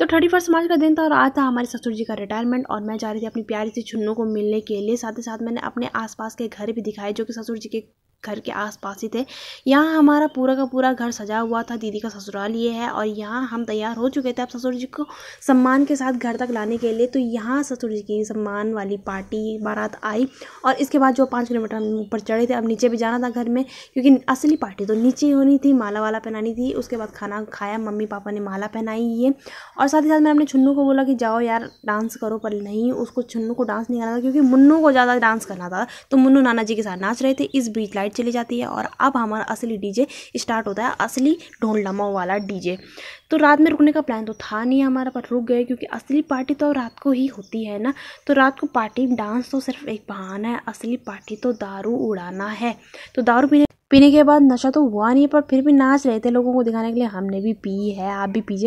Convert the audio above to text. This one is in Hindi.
तो थर्टी फर्स्ट मार्च का दिन था और आज था हमारे ससुर जी का रिटायरमेंट और मैं जा रही थी अपनी प्यारी सी छुन्नू को मिलने के लिए साथ ही साथ मैंने अपने आसपास के घर भी दिखाए जो कि ससुर जी के घर के आसपास ही थे यहाँ हमारा पूरा का पूरा घर सजा हुआ था दीदी का ससुराल ये है और यहाँ हम तैयार हो चुके थे अब ससुर जी को सम्मान के साथ घर तक लाने के लिए तो यहाँ ससुर जी की सम्मान वाली पार्टी बारात आई और इसके बाद जो पाँच किलोमीटर हम ऊपर चढ़े थे अब नीचे भी जाना था घर में क्योंकि असली पार्टी तो नीचे होनी थी माला वाला पहनानी थी उसके बाद खाना खाया मम्मी पापा ने माला पहनाई ये और साथ ही साथ मैंने अपने छुन्नू को बोला कि जाओ यार डांस करो पर नहीं उसको छुन्नू को डांस नहीं करना था क्योंकि मुन्नू को ज़्यादा डांस करना था तो मुन्नू नाना जी के साथ नाच रहे थे इस बीच लाइट चली जाती है और अब हमारा असली डीजे स्टार्ट होता है असली ढोल नमो वाला डीजे तो रात में रुकने का प्लान तो था नहीं हमारा पर रुक गए क्योंकि असली पार्टी तो रात को ही होती है ना तो रात को पार्टी डांस तो सिर्फ एक बहाना है असली पार्टी तो दारू उड़ाना है तो दारू पीने पीने के बाद नशा तो हुआ नहीं पर फिर भी नाच रहे थे लोगों को दिखाने के लिए हमने भी पी है आप भी पीजिए